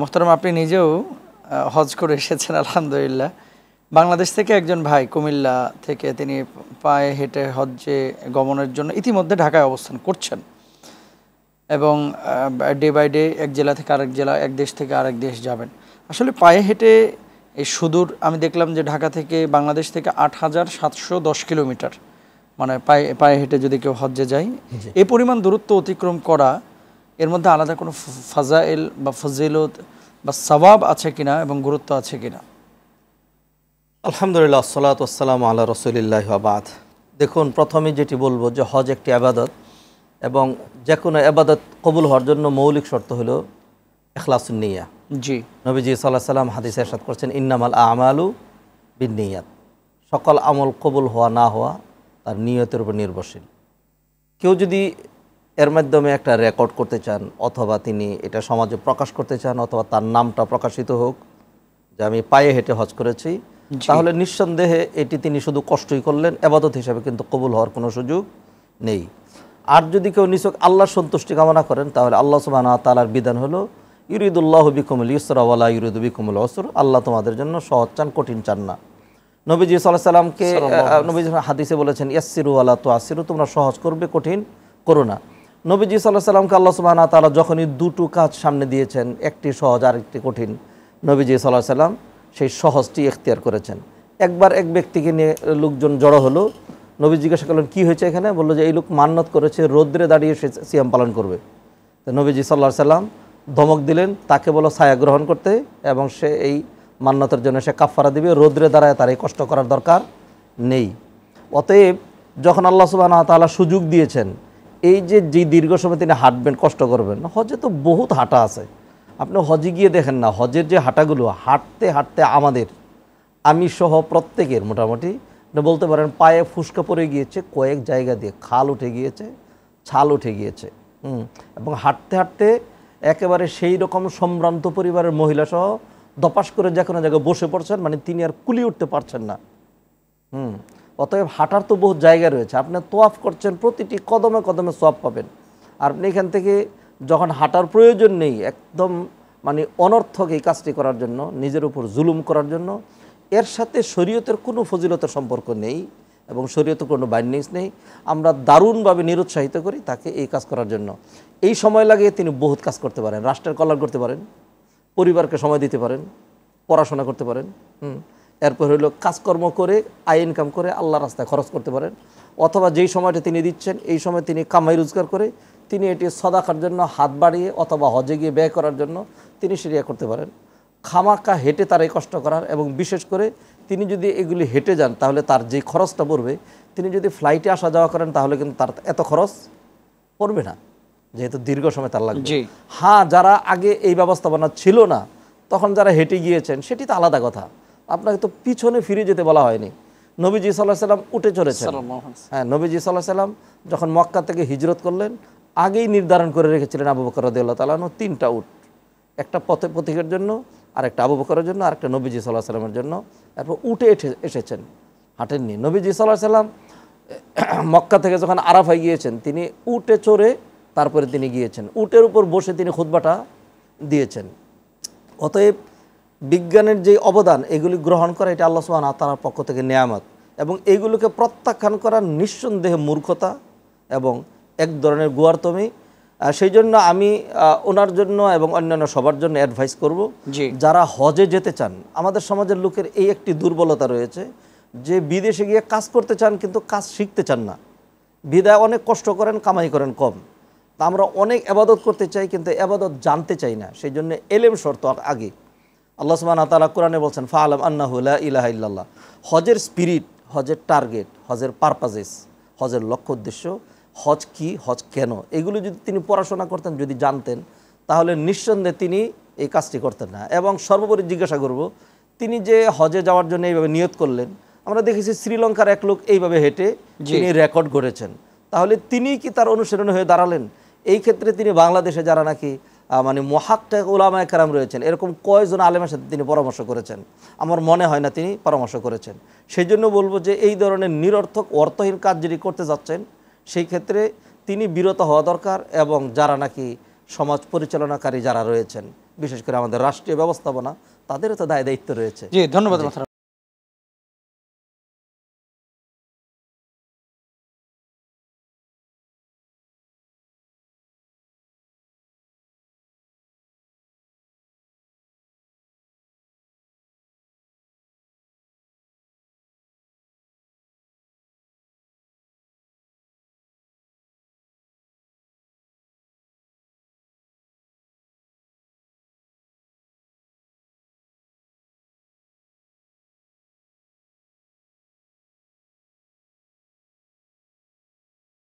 মোহতারম আপনি নিজেও হজ করে এসেছেন আলহামদুলিল্লাহ বাংলাদেশ থেকে একজন ভাই কুমিল্লা থেকে তিনি পায়ে হেঁটে হজ্জে গমনের জন্য ইতিমধ্যে ঢাকায় অবস্থান করছেন এবং ডে বাই ডে এক জেলা থেকে আরেক জেলা এক দেশ থেকে আরেক দেশ যাবেন আসলে পায়ে হেঁটে এই সুদূর আমি দেখলাম যে ঢাকা থেকে বাংলাদেশ থেকে আট হাজার সাতশো দশ কিলোমিটার মানে পায়ে পায়ে হেঁটে যদি কেউ হজ্জে যায় এ পরিমাণ দূরত্ব অতিক্রম করা এর মধ্যে আলাদা কোনো ফাজাইল বা ফজিলত বা সবাব আছে কিনা এবং গুরুত্ব আছে কিনা আলহামদুলিল্লাহ সালাতাম আল্লাহ রসুলিল্লাহ আবাদ দেখুন প্রথমে যেটি বলবো যে হজ একটি আবাদত এবং যে কোনো আবাদত কবুল হওয়ার জন্য মৌলিক শর্ত হলো এখলাসুন্নিয়া জি নবীজি সাল্লাহ সাল্লাম হাদিস এরশাদ করছেন ইন্নামাল আমালু বিনিয়াত সকল আমল কবুল হওয়া না হওয়া তার নিয়তের উপর নির্ভরশীল কেউ যদি এর মাধ্যমে একটা রেকর্ড করতে চান অথবা তিনি এটা সমাজে প্রকাশ করতে চান অথবা তার নামটা প্রকাশিত হোক যে আমি পায়ে হেঁটে হজ করেছি তাহলে নিঃসন্দেহে এটি তিনি শুধু কষ্টই করলেন এবাদত হিসাবে কিন্তু কবুল হওয়ার কোনো সুযোগ নেই আর যদি কেউ নিছক আল্লাহর সন্তুষ্টি কামনা করেন তাহলে আল্লাহ সুবাহ তালার বিধান হলো ইউরিদুল্লাহ বিকুমুল ইসরাওয়ালা ইউরিদ বিকুমুল অসুর আল্লাহ তোমাদের জন্য সহজ চান কঠিন চান না নবীজি সাল্লাহ সাল্লামকে নবীজ হাদিসে বলেছেন ইয়াসিরু আল্লাহ তো আসিরু তোমরা সহজ করবে কঠিন করো না নবীজি সাল্লাহ সাল্লামকে আল্লাহ সুবাহ তালা যখনই দুটো কাজ সামনে দিয়েছেন একটি সহজ আর একটি কঠিন নবীজি সাল্লাহ সাল্লাম সেই সহজটি এখতিয়ার করেছেন একবার এক ব্যক্তিকে নিয়ে লোকজন জড়ো হলো নবী জিজ্ঞাসা করলেন কী হয়েছে এখানে বললো যে এই লোক মান্নত করেছে রোদ্রে দাঁড়িয়ে সে সিয়াম পালন করবে তো নবীজি সাল্লাহ সাল্লাম ধমক দিলেন তাকে বলো ছায়া গ্রহণ করতে এবং সে এই মান্নতের জন্য সে কাফারা দিবে রোদ্রে দাঁড়ায় তার এই কষ্ট করার দরকার নেই অতএব যখন আল্লাহ সুবাহ তালা সুযোগ দিয়েছেন এই যে যে দীর্ঘ সময় তিনি হাঁটবেন কষ্ট করবেন হজে তো বহুত হাঁটা আছে আপনি হজে গিয়ে দেখেন না হজের যে হাঁটাগুলো হাঁটতে হাঁটতে আমাদের আমি সহ প্রত্যেকের মোটামুটি বলতে পারেন পায়ে ফুসকা পড়ে গিয়েছে কয়েক জায়গা দিয়ে খাল উঠে গিয়েছে ছাল উঠে গিয়েছে এবং হাঁটতে হাঁটতে একেবারে সেই রকম সম্ভ্রান্ত পরিবারের মহিলা সহ দপাস করে যে কোনো জায়গায় বসে পড়ছেন মানে তিনি আর কুলি উঠতে পারছেন না হুম অতএব হাঁটার তো বহু জায়গা রয়েছে আপনি তোয়াফ করছেন প্রতিটি কদমে কদমে সব পাবেন আপনি এখান থেকে যখন হাঁটার প্রয়োজন নেই একদম মানে অনর্থক এই কাজটি করার জন্য নিজের উপর জুলুম করার জন্য এর সাথে শরীয়তের কোনো ফজিলতের সম্পর্ক নেই এবং শরীয়তের কোনো বাইন্ডিংস নেই আমরা দারুণভাবে নিরুৎসাহিত করি তাকে এই কাজ করার জন্য এই সময় লাগে তিনি বহুত কাজ করতে পারেন রাষ্ট্রের কল্যাণ করতে পারেন পরিবারকে সময় দিতে পারেন পড়াশোনা করতে পারেন হুম এরপর হইল কাজকর্ম করে আয় ইনকাম করে আল্লাহ রাস্তায় খরচ করতে পারেন অথবা যেই সময়টা তিনি দিচ্ছেন এই সময় তিনি কামাই রোজগার করে তিনি এটি সদাকার জন্য হাত বাড়িয়ে অথবা হজে গিয়ে ব্যয় করার জন্য তিনি সেরিয়া করতে পারেন খামাকা হেঁটে তার এই কষ্ট করার এবং বিশেষ করে তিনি যদি এগুলি হেঁটে যান তাহলে তার যে খরচটা পড়বে তিনি যদি ফ্লাইটে আসা যাওয়া করেন তাহলে কিন্তু তার এত খরচ পড়বে না যেহেতু দীর্ঘ সময় তার লাগবে হ্যাঁ যারা আগে এই ব্যবস্থাপনা ছিল না তখন যারা হেঁটে গিয়েছেন সেটি তো আলাদা কথা আপনাকে তো পিছনে ফিরে যেতে বলা হয়নি নবীজি সাল্লাহ সাল্লাম উঠে চলেছেন হ্যাঁ নবীজি সাল্লাহ সাল্লাম যখন মক্কা থেকে হিজরত করলেন আগেই নির্ধারণ করে রেখেছিলেন আবু বকর রদিউল্লাহ তালানো তিনটা উট একটা পথে পথিকের জন্য আর একটা আবু বকরের জন্য আর একটা নবীজি সাল্লাহ সাল্লামের জন্য এরপর উঠে এসেছেন হাঁটেননি নবীজি সাল্লাহ সাল্লাম মক্কা থেকে যখন আরাফায় গিয়েছেন তিনি উটে চড়ে তারপরে তিনি গিয়েছেন উটের উপর বসে তিনি খুদ্বাটা দিয়েছেন অতএব বিজ্ঞানের যে অবদান এগুলি গ্রহণ করা এটা আল্লাহ সুহান আতার পক্ষ থেকে নেয়ামত এবং এইগুলোকে প্রত্যাখ্যান করা নিঃসন্দেহে মূর্খতা এবং এক ধরনের গুয়ারতমি সেই জন্য আমি ওনার জন্য এবং অন্যান্য সবার জন্য অ্যাডভাইস করব যারা হজে যেতে চান আমাদের সমাজের লোকের এই একটি দুর্বলতা রয়েছে যে বিদেশে গিয়ে কাজ করতে চান কিন্তু কাজ শিখতে চান না বিদায় অনেক কষ্ট করেন কামাই করেন কম তা আমরা অনেক আবাদত করতে চাই কিন্তু আবাদত জানতে চাই না সেই জন্য এলেম শর্ত আগে আল্লাহ সুবাহ তালা কোরআনে বলছেন ফা আলম আন্নাহুল্লা ইলাহ ইল্লাল্লাহ হজের স্পিরিট হজের টার্গেট হজের পারপাজেস হজের লক্ষ্য উদ্দেশ্য হজ কি হজ কেন এগুলো যদি তিনি পড়াশোনা করতেন যদি জানতেন তাহলে নিঃসন্দেহে তিনি এই কাজটি করতেন না এবং সর্বোপরি জিজ্ঞাসা করব তিনি যে হজে যাওয়ার জন্য এইভাবে নিয়ত করলেন আমরা দেখেছি শ্রীলঙ্কার এক লোক এইভাবে হেঁটে তিনি রেকর্ড গড়েছেন তাহলে তিনি কি তার অনুসরণ হয়ে দাঁড়ালেন এই ক্ষেত্রে তিনি বাংলাদেশে যারা নাকি মানে মহাক্কেক ওলামা একরাম রয়েছেন এরকম কয়জন আলেমের সাথে তিনি পরামর্শ করেছেন আমার মনে হয় না তিনি পরামর্শ করেছেন সেই জন্য বলবো যে এই ধরনের নিরর্থক অর্থহীন কাজ যদি করতে যাচ্ছেন সেই ক্ষেত্রে তিনি বিরত হওয়া দরকার এবং যারা নাকি সমাজ পরিচালনাকারী যারা রয়েছেন বিশেষ করে আমাদের রাষ্ট্রীয় ব্যবস্থাপনা তাদেরও তো দায় দায়িত্ব রয়েছে জি ধন্যবাদ